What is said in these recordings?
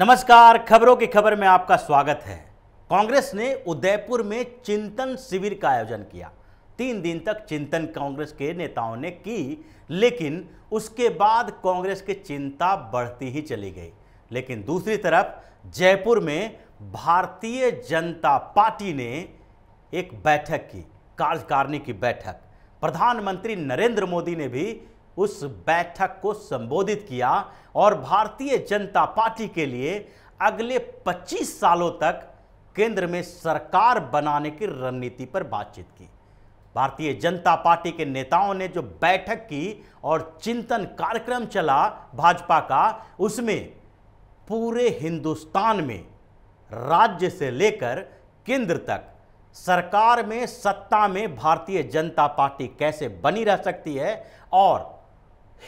नमस्कार खबरों की खबर में आपका स्वागत है कांग्रेस ने उदयपुर में चिंतन शिविर का आयोजन किया तीन दिन तक चिंतन कांग्रेस के नेताओं ने की लेकिन उसके बाद कांग्रेस की चिंता बढ़ती ही चली गई लेकिन दूसरी तरफ जयपुर में भारतीय जनता पार्टी ने एक बैठक की कार्यकारिणी की बैठक प्रधानमंत्री नरेंद्र मोदी ने भी उस बैठक को संबोधित किया और भारतीय जनता पार्टी के लिए अगले 25 सालों तक केंद्र में सरकार बनाने की रणनीति पर बातचीत की भारतीय जनता पार्टी के नेताओं ने जो बैठक की और चिंतन कार्यक्रम चला भाजपा का उसमें पूरे हिंदुस्तान में राज्य से लेकर केंद्र तक सरकार में सत्ता में भारतीय जनता पार्टी कैसे बनी रह सकती है और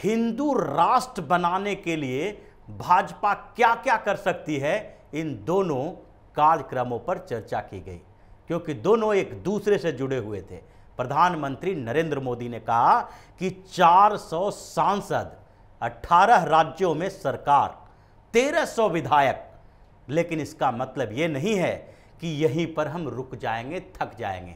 हिंदू राष्ट्र बनाने के लिए भाजपा क्या क्या कर सकती है इन दोनों कार्यक्रमों पर चर्चा की गई क्योंकि दोनों एक दूसरे से जुड़े हुए थे प्रधानमंत्री नरेंद्र मोदी ने कहा कि 400 सांसद 18 राज्यों में सरकार 1300 विधायक लेकिन इसका मतलब ये नहीं है कि यहीं पर हम रुक जाएंगे थक जाएंगे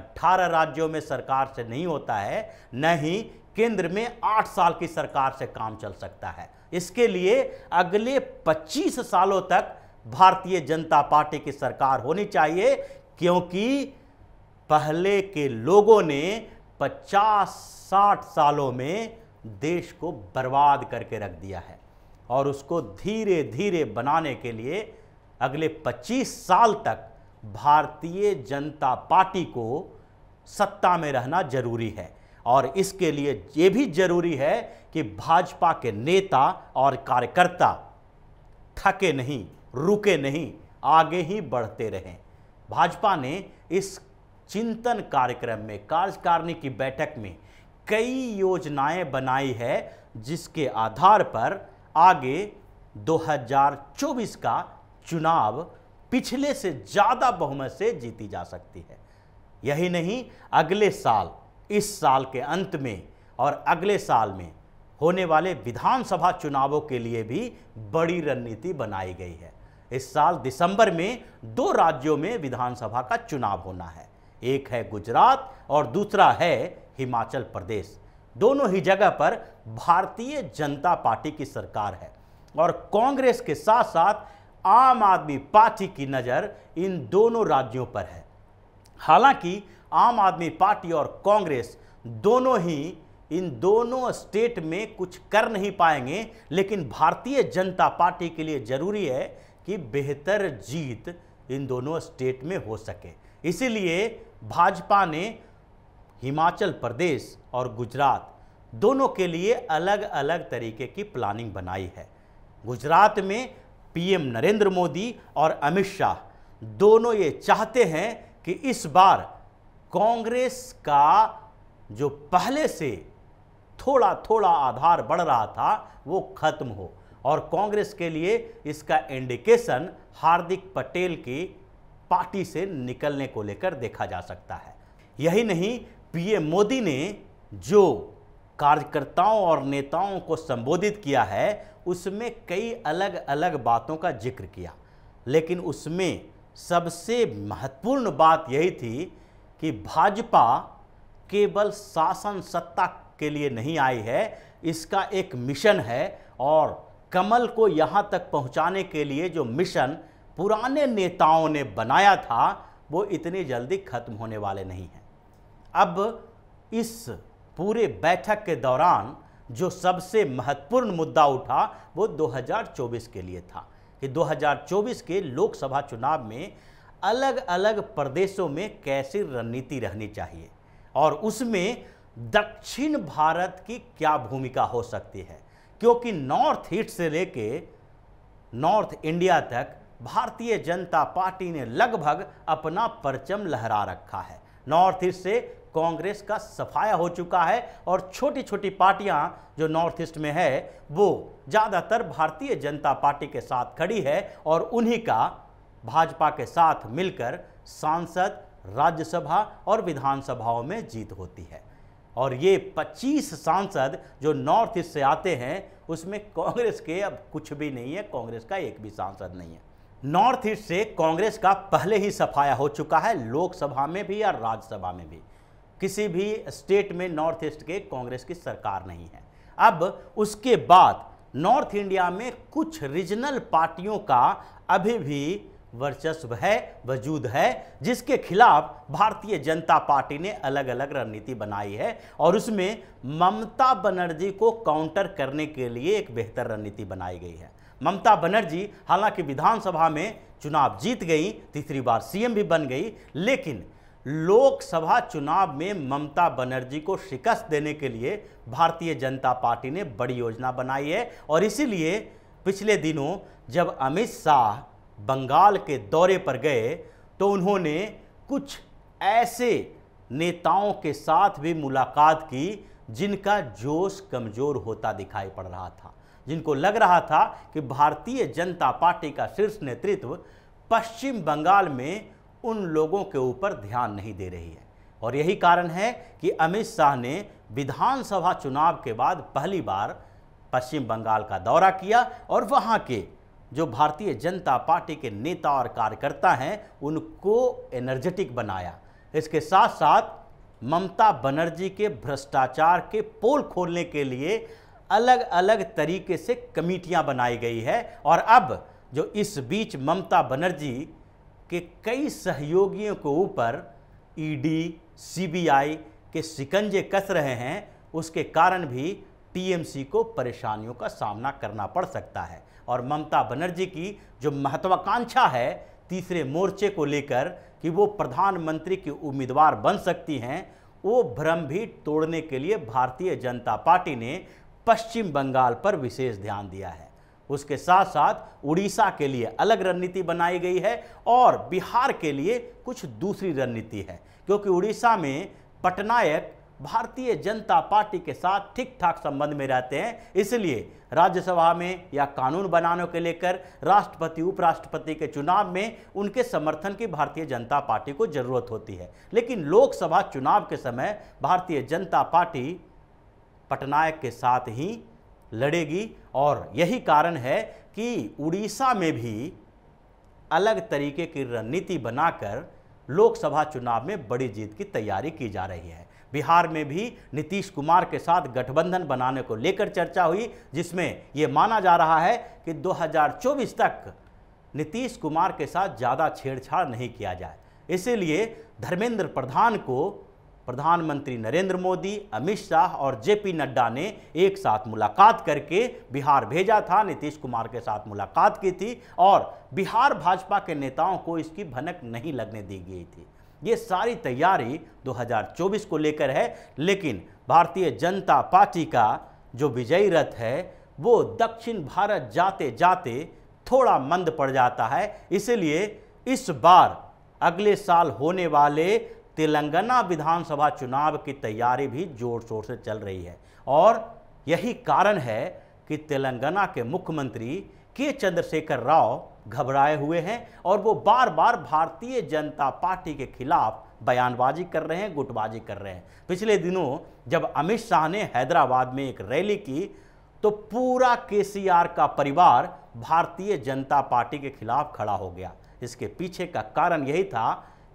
18 राज्यों में सरकार से नहीं होता है न ही केंद्र में आठ साल की सरकार से काम चल सकता है इसके लिए अगले 25 सालों तक भारतीय जनता पार्टी की सरकार होनी चाहिए क्योंकि पहले के लोगों ने 50-60 सालों में देश को बर्बाद करके रख दिया है और उसको धीरे धीरे बनाने के लिए अगले 25 साल तक भारतीय जनता पार्टी को सत्ता में रहना जरूरी है और इसके लिए ये भी जरूरी है कि भाजपा के नेता और कार्यकर्ता थके नहीं रुके नहीं आगे ही बढ़ते रहें भाजपा ने इस चिंतन कार्यक्रम में कार्यकारिणी की बैठक में कई योजनाएं बनाई है जिसके आधार पर आगे 2024 का चुनाव पिछले से ज़्यादा बहुमत से जीती जा सकती है यही नहीं अगले साल इस साल के अंत में और अगले साल में होने वाले विधानसभा चुनावों के लिए भी बड़ी रणनीति बनाई गई है इस साल दिसंबर में दो राज्यों में विधानसभा का चुनाव होना है एक है गुजरात और दूसरा है हिमाचल प्रदेश दोनों ही जगह पर भारतीय जनता पार्टी की सरकार है और कांग्रेस के साथ साथ आम आदमी पार्टी की नज़र इन दोनों राज्यों पर है हालांकि आम आदमी पार्टी और कांग्रेस दोनों ही इन दोनों स्टेट में कुछ कर नहीं पाएंगे लेकिन भारतीय जनता पार्टी के लिए ज़रूरी है कि बेहतर जीत इन दोनों स्टेट में हो सके इसीलिए भाजपा ने हिमाचल प्रदेश और गुजरात दोनों के लिए अलग अलग तरीके की प्लानिंग बनाई है गुजरात में पीएम नरेंद्र मोदी और अमित शाह दोनों ये चाहते हैं कि इस बार कांग्रेस का जो पहले से थोड़ा थोड़ा आधार बढ़ रहा था वो खत्म हो और कांग्रेस के लिए इसका इंडिकेशन हार्दिक पटेल की पार्टी से निकलने को लेकर देखा जा सकता है यही नहीं पीएम मोदी ने जो कार्यकर्ताओं और नेताओं को संबोधित किया है उसमें कई अलग अलग बातों का जिक्र किया लेकिन उसमें सबसे महत्वपूर्ण बात यही थी कि भाजपा केवल शासन सत्ता के लिए नहीं आई है इसका एक मिशन है और कमल को यहाँ तक पहुँचाने के लिए जो मिशन पुराने नेताओं ने बनाया था वो इतनी जल्दी खत्म होने वाले नहीं हैं अब इस पूरे बैठक के दौरान जो सबसे महत्वपूर्ण मुद्दा उठा वो 2024 के लिए था कि 2024 के लोकसभा चुनाव में अलग अलग प्रदेशों में कैसी रणनीति रहनी चाहिए और उसमें दक्षिण भारत की क्या भूमिका हो सकती है क्योंकि नॉर्थ ईस्ट से लेके नॉर्थ इंडिया तक भारतीय जनता पार्टी ने लगभग अपना परचम लहरा रखा है नॉर्थ ईस्ट से कांग्रेस का सफाया हो चुका है और छोटी छोटी पार्टियां जो नॉर्थ ईस्ट में है वो ज़्यादातर भारतीय जनता पार्टी के साथ खड़ी है और उन्हीं का भाजपा के साथ मिलकर सांसद राज्यसभा और विधानसभाओं में जीत होती है और ये 25 सांसद जो नॉर्थ ईस्ट से आते हैं उसमें कांग्रेस के अब कुछ भी नहीं है कांग्रेस का एक भी सांसद नहीं है नॉर्थ ईस्ट से कांग्रेस का पहले ही सफाया हो चुका है लोकसभा में भी या राज्यसभा में भी किसी भी स्टेट में नॉर्थ ईस्ट के कांग्रेस की सरकार नहीं है अब उसके बाद नॉर्थ इंडिया में कुछ रीजनल पार्टियों का अभी भी वर्चस्व है वजूद है जिसके खिलाफ भारतीय जनता पार्टी ने अलग अलग रणनीति बनाई है और उसमें ममता बनर्जी को काउंटर करने के लिए एक बेहतर रणनीति बनाई गई है ममता बनर्जी हालांकि विधानसभा में चुनाव जीत गई तीसरी बार सीएम भी बन गई लेकिन लोकसभा चुनाव में ममता बनर्जी को शिकस्त देने के लिए भारतीय जनता पार्टी ने बड़ी योजना बनाई है और इसीलिए पिछले दिनों जब अमित शाह बंगाल के दौरे पर गए तो उन्होंने कुछ ऐसे नेताओं के साथ भी मुलाकात की जिनका जोश कमज़ोर होता दिखाई पड़ रहा था जिनको लग रहा था कि भारतीय जनता पार्टी का शीर्ष नेतृत्व पश्चिम बंगाल में उन लोगों के ऊपर ध्यान नहीं दे रही है और यही कारण है कि अमित शाह ने विधानसभा चुनाव के बाद पहली बार पश्चिम बंगाल का दौरा किया और वहाँ के जो भारतीय जनता पार्टी के नेता और कार्यकर्ता हैं उनको एनर्जेटिक बनाया इसके साथ साथ ममता बनर्जी के भ्रष्टाचार के पोल खोलने के लिए अलग अलग तरीके से कमेटियां बनाई गई है और अब जो इस बीच ममता बनर्जी के कई सहयोगियों के ऊपर ईडी e सीबीआई के सिकंजे कस रहे हैं उसके कारण भी टीएमसी को परेशानियों का सामना करना पड़ सकता है और ममता बनर्जी की जो महत्वाकांक्षा है तीसरे मोर्चे को लेकर कि वो प्रधानमंत्री की उम्मीदवार बन सकती हैं वो भ्रम भी तोड़ने के लिए भारतीय जनता पार्टी ने पश्चिम बंगाल पर विशेष ध्यान दिया है उसके साथ साथ उड़ीसा के लिए अलग रणनीति बनाई गई है और बिहार के लिए कुछ दूसरी रणनीति है क्योंकि उड़ीसा में पटनायक भारतीय जनता पार्टी के साथ ठीक ठाक संबंध में रहते हैं इसलिए राज्यसभा में या कानून बनाने के लेकर राष्ट्रपति उपराष्ट्रपति के चुनाव में उनके समर्थन की भारतीय जनता पार्टी को जरूरत होती है लेकिन लोकसभा चुनाव के समय भारतीय जनता पार्टी पटनायक के साथ ही लड़ेगी और यही कारण है कि उड़ीसा में भी अलग तरीके की रणनीति बनाकर लोकसभा चुनाव में बड़ी जीत की तैयारी की जा रही है बिहार में भी नीतीश कुमार के साथ गठबंधन बनाने को लेकर चर्चा हुई जिसमें ये माना जा रहा है कि 2024 तक नीतीश कुमार के साथ ज़्यादा छेड़छाड़ नहीं किया जाए इसीलिए धर्मेंद्र प्रधान को प्रधानमंत्री नरेंद्र मोदी अमित शाह और जेपी नड्डा ने एक साथ मुलाकात करके बिहार भेजा था नीतीश कुमार के साथ मुलाकात की थी और बिहार भाजपा के नेताओं को इसकी भनक नहीं लगने दी गई थी ये सारी तैयारी 2024 को लेकर है लेकिन भारतीय जनता पार्टी का जो विजयी रथ है वो दक्षिण भारत जाते जाते थोड़ा मंद पड़ जाता है इसलिए इस बार अगले साल होने वाले तेलंगाना विधानसभा चुनाव की तैयारी भी जोर शोर से चल रही है और यही कारण है कि तेलंगाना के मुख्यमंत्री के चंद्रशेखर राव घबराए हुए हैं और वो बार बार भारतीय जनता पार्टी के खिलाफ बयानबाजी कर रहे हैं गुटबाजी कर रहे हैं पिछले दिनों जब अमित शाह ने हैदराबाद में एक रैली की तो पूरा केसीआर का परिवार भारतीय जनता पार्टी के खिलाफ खड़ा हो गया इसके पीछे का कारण यही था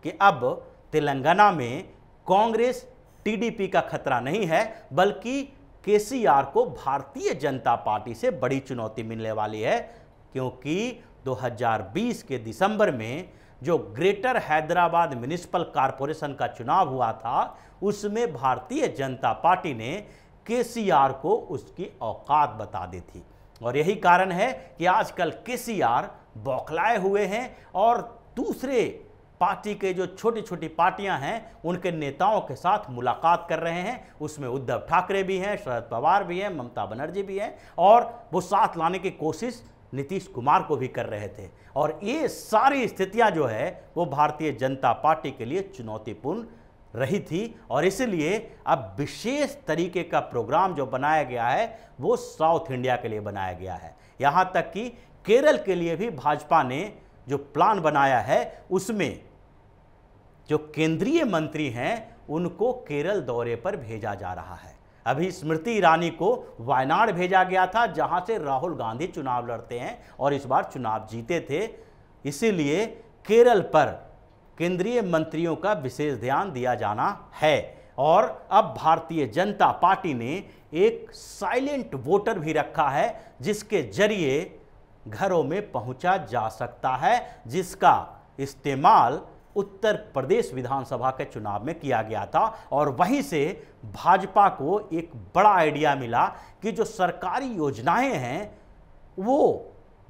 कि अब तेलंगाना में कांग्रेस टीडीपी का खतरा नहीं है बल्कि केसीआर को भारतीय जनता पार्टी से बड़ी चुनौती मिलने वाली है क्योंकि 2020 के दिसंबर में जो ग्रेटर हैदराबाद म्यूनिसिपल कॉरपोरेशन का चुनाव हुआ था उसमें भारतीय जनता पार्टी ने केसीआर को उसकी औकात बता दी थी और यही कारण है कि आजकल केसीआर बौखलाए हुए हैं और दूसरे पार्टी के जो छोटी छोटी पार्टियां हैं उनके नेताओं के साथ मुलाकात कर रहे हैं उसमें उद्धव ठाकरे भी हैं शरद पवार भी हैं ममता बनर्जी भी हैं और वो साथ लाने की कोशिश नीतीश कुमार को भी कर रहे थे और ये सारी स्थितियां जो है वो भारतीय जनता पार्टी के लिए चुनौतीपूर्ण रही थी और इसलिए अब विशेष तरीके का प्रोग्राम जो बनाया गया है वो साउथ इंडिया के लिए बनाया गया है यहाँ तक कि केरल के लिए भी भाजपा ने जो प्लान बनाया है उसमें जो केंद्रीय मंत्री हैं उनको केरल दौरे पर भेजा जा रहा है अभी स्मृति ईरानी को वायनाड भेजा गया था जहां से राहुल गांधी चुनाव लड़ते हैं और इस बार चुनाव जीते थे इसीलिए केरल पर केंद्रीय मंत्रियों का विशेष ध्यान दिया जाना है और अब भारतीय जनता पार्टी ने एक साइलेंट वोटर भी रखा है जिसके जरिए घरों में पहुंचा जा सकता है जिसका इस्तेमाल उत्तर प्रदेश विधानसभा के चुनाव में किया गया था और वहीं से भाजपा को एक बड़ा आइडिया मिला कि जो सरकारी योजनाएं हैं वो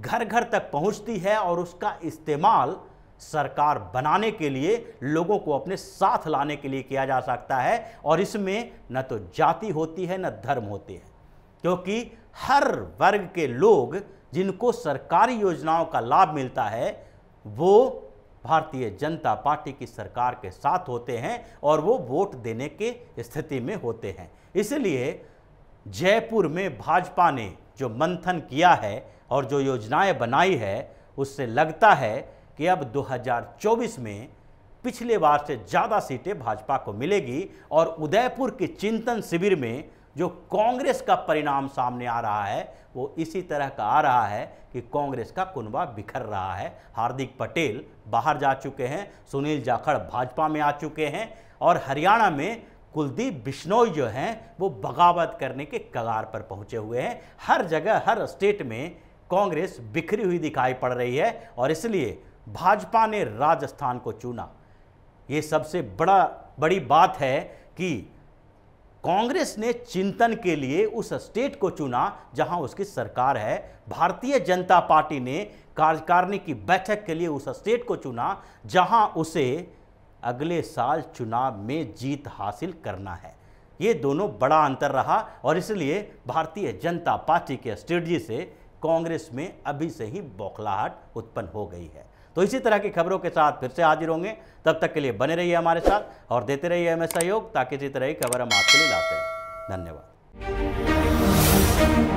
घर घर तक पहुंचती है और उसका इस्तेमाल सरकार बनाने के लिए लोगों को अपने साथ लाने के लिए किया जा सकता है और इसमें न तो जाति होती है न धर्म होते हैं क्योंकि हर वर्ग के लोग जिनको सरकारी योजनाओं का लाभ मिलता है वो भारतीय जनता पार्टी की सरकार के साथ होते हैं और वो वोट देने के स्थिति में होते हैं इसलिए जयपुर में भाजपा ने जो मंथन किया है और जो योजनाएं बनाई है उससे लगता है कि अब 2024 में पिछले बार से ज़्यादा सीटें भाजपा को मिलेगी और उदयपुर के चिंतन शिविर में जो कांग्रेस का परिणाम सामने आ रहा है वो इसी तरह का आ रहा है कि कांग्रेस का कुनबा बिखर रहा है हार्दिक पटेल बाहर जा चुके हैं सुनील जाखड़ भाजपा में आ चुके हैं और हरियाणा में कुलदीप बिश्नोई जो हैं वो बगावत करने के कगार पर पहुंचे हुए हैं हर जगह हर स्टेट में कांग्रेस बिखरी हुई दिखाई पड़ रही है और इसलिए भाजपा ने राजस्थान को चुना ये सबसे बड़ा बड़ी बात है कि कांग्रेस ने चिंतन के लिए उस स्टेट को चुना जहां उसकी सरकार है भारतीय जनता पार्टी ने कार्यकारिणी की बैठक के लिए उस स्टेट को चुना जहां उसे अगले साल चुनाव में जीत हासिल करना है ये दोनों बड़ा अंतर रहा और इसलिए भारतीय जनता पार्टी के स्ट्रेटजी से कांग्रेस में अभी से ही बौखलाहट उत्पन्न हो गई है तो इसी तरह की खबरों के साथ फिर से हाजिर होंगे तब तक के लिए बने रहिए हमारे साथ और देते रहिए हमें सहयोग ताकि इसी तरह की खबर हम आपके लिए लाते रहें धन्यवाद